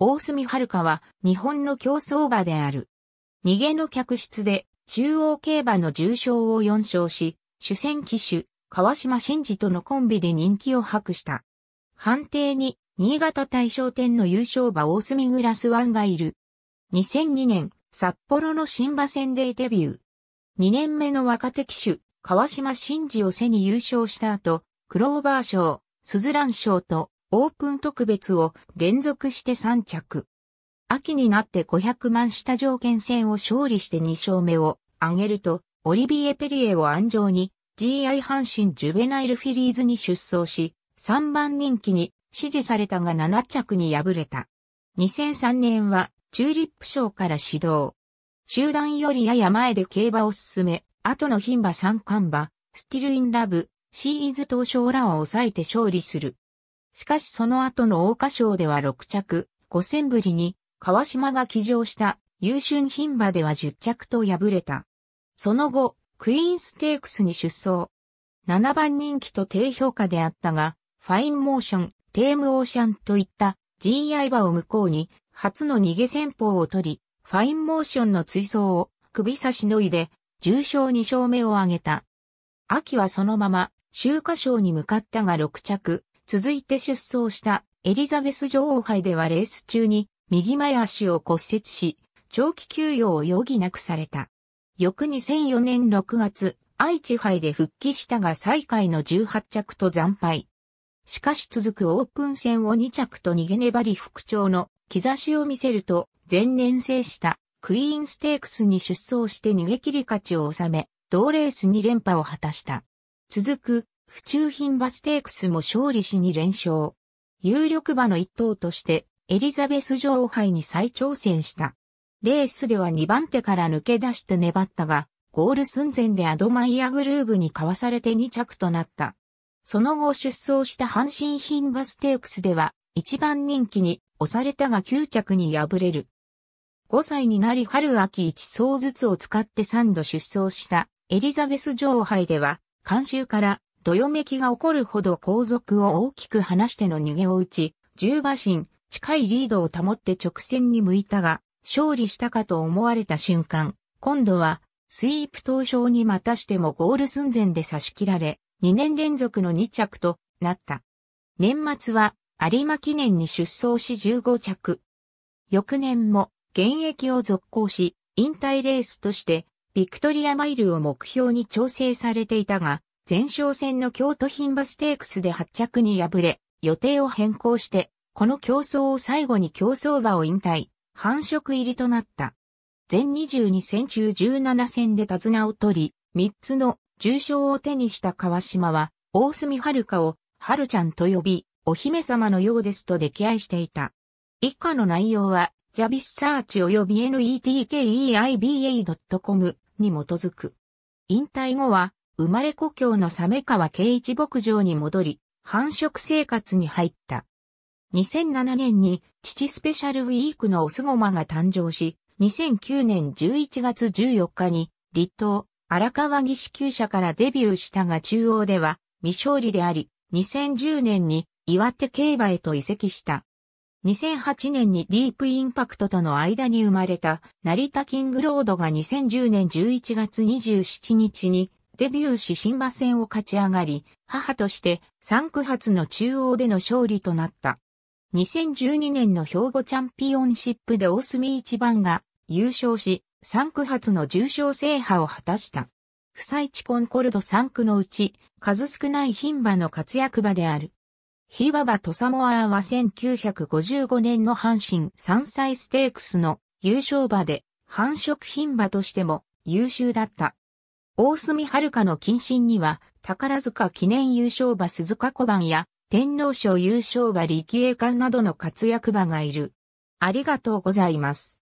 大隅遥は日本の競走馬である。逃げの客室で中央競馬の重賞を4勝し、主戦騎手、川島真嗣とのコンビで人気を博した。判定に新潟大賞典の優勝馬大隅グラスワンがいる。2002年、札幌の新馬戦でデビュー。2年目の若手騎手、川島真嗣を背に優勝した後、クローバー賞、スズラン賞とオープン特別を連続して3着。秋になって500万下条件戦を勝利して2勝目を挙げると、オリビエ・ペリエを安城に GI 阪神ジュベナイルフィリーズに出走し、3番人気に支持されたが7着に敗れた。2003年はチューリップ賞から始動。集団よりやや前で競馬を進め、後の牝馬三冠馬、スティルインラブ、シーイズ東証らを抑えて勝利する。しかしその後の大花賞では6着、5戦ぶりに、川島が騎乗した優秀牝馬では10着と敗れた。その後、クイーンステークスに出走。7番人気と低評価であったが、ファインモーション、テームオーシャンといった GI 馬を向こうに初の逃げ戦法を取り、ファインモーションの追走を首差しのいで重賞2勝目を挙げた。秋はそのまま、秋華賞に向かったが6着、続いて出走したエリザベス女王杯ではレース中に右前足を骨折し、長期休養を余儀なくされた。翌2004年6月、愛知杯で復帰したが最下位の18着と惨敗。しかし続くオープン戦を2着と逃げ粘り復調の兆しを見せると、前年制したクイーンステークスに出走して逃げ切り勝ちを収め、同レース2連覇を果たした。続く府中品バステークスも勝利し2連勝。有力馬の一頭として、エリザベス女王杯に再挑戦した。レースでは2番手から抜け出して粘ったが、ゴール寸前でアドマイアグルーブにかわされて2着となった。その後出走した阪神品バステークスでは、1番人気に押されたが9着に敗れる。5歳になり春秋1走ずつを使って3度出走したエリザベス女王杯では、監修からどよめきが起こるほど後続を大きく離しての逃げを打ち、10馬身、近いリードを保って直線に向いたが、勝利したかと思われた瞬間、今度は、スイープ投賞にまたしてもゴール寸前で差し切られ、2年連続の2着となった。年末は、有馬記念に出走し15着。翌年も、現役を続行し、引退レースとして、ビクトリアマイルを目標に調整されていたが、前哨戦の京都品馬ステークスで発着に敗れ、予定を変更して、この競争を最後に競争馬を引退、繁殖入りとなった。全22戦中17戦で手綱を取り、3つの重賞を手にした川島は、大隅遥を、春ちゃんと呼び、お姫様のようですと溺愛していた。以下の内容は、ジャビスサーチ及び netkeiba.com に基づく。引退後は、生まれ故郷のサメ川圭一牧場に戻り、繁殖生活に入った。2007年に父スペシャルウィークのオスゴマが誕生し、2009年11月14日に、立東、荒川岸厩舎からデビューしたが中央では未勝利であり、2010年に岩手競馬へと移籍した。2008年にディープインパクトとの間に生まれた成田キングロードが2010年11月27日にデビューし新馬戦を勝ち上がり、母として3区発の中央での勝利となった。2012年の兵庫チャンピオンシップで大隅一番が優勝し、3区発の重賞制覇を果たした。不採地コンコルド3区のうち、数少ない牝馬の活躍場である。ヒババ・トサモアは1955年の阪神三歳ステークスの優勝馬で、繁殖牝馬としても優秀だった。大隅遥の近親には、宝塚記念優勝馬鈴鹿小判や、天皇賞優勝馬力栄館などの活躍馬がいる。ありがとうございます。